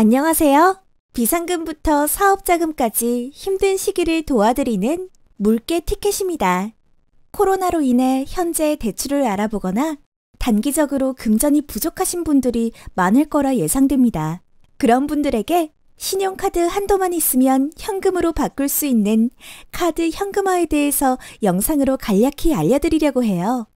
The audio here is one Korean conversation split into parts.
안녕하세요. 비상금부터 사업자금까지 힘든 시기를 도와드리는 물개 티켓입니다. 코로나로 인해 현재 대출을 알아보거나 단기적으로 금전이 부족하신 분들이 많을 거라 예상됩니다. 그런 분들에게 신용카드 한도만 있으면 현금으로 바꿀 수 있는 카드 현금화에 대해서 영상으로 간략히 알려드리려고 해요.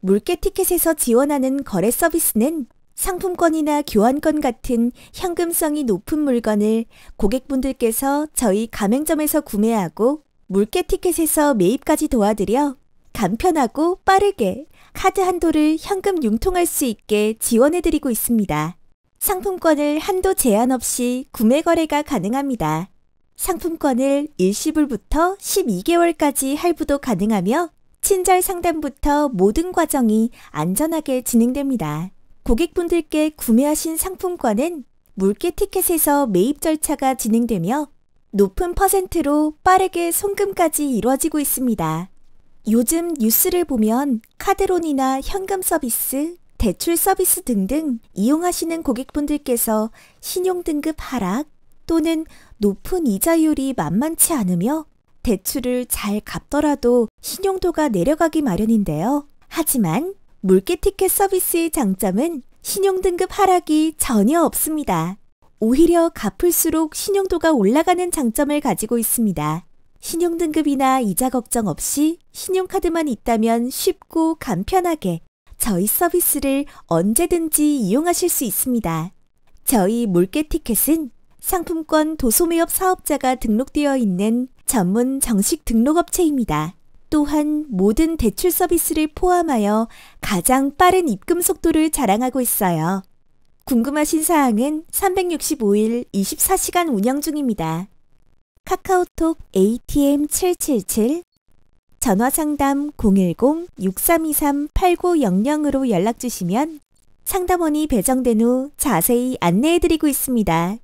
물개 티켓에서 지원하는 거래 서비스는 상품권이나 교환권 같은 현금성이 높은 물건을 고객분들께서 저희 가맹점에서 구매하고 물개 티켓에서 매입까지 도와드려 간편하고 빠르게 카드 한도를 현금 융통할 수 있게 지원해드리고 있습니다. 상품권을 한도 제한 없이 구매 거래가 가능합니다. 상품권을 일시불부터 12개월까지 할부도 가능하며 친절 상담부터 모든 과정이 안전하게 진행됩니다. 고객분들께 구매하신 상품권은 물개 티켓에서 매입 절차가 진행되며 높은 퍼센트로 빠르게 송금까지 이루어지고 있습니다. 요즘 뉴스를 보면 카드론이나 현금 서비스, 대출 서비스 등등 이용하시는 고객분들께서 신용등급 하락 또는 높은 이자율이 만만치 않으며 대출을 잘 갚더라도 신용도가 내려가기 마련인데요. 하지만 물개티켓 서비스의 장점은 신용등급 하락이 전혀 없습니다. 오히려 갚을수록 신용도가 올라가는 장점을 가지고 있습니다. 신용등급이나 이자 걱정 없이 신용카드만 있다면 쉽고 간편하게 저희 서비스를 언제든지 이용하실 수 있습니다. 저희 물개티켓은 상품권 도소매업 사업자가 등록되어 있는 전문 정식 등록업체입니다. 또한 모든 대출 서비스를 포함하여 가장 빠른 입금 속도를 자랑하고 있어요. 궁금하신 사항은 365일 24시간 운영 중입니다. 카카오톡 ATM777 전화상담 010-6323-8900으로 연락주시면 상담원이 배정된 후 자세히 안내해드리고 있습니다.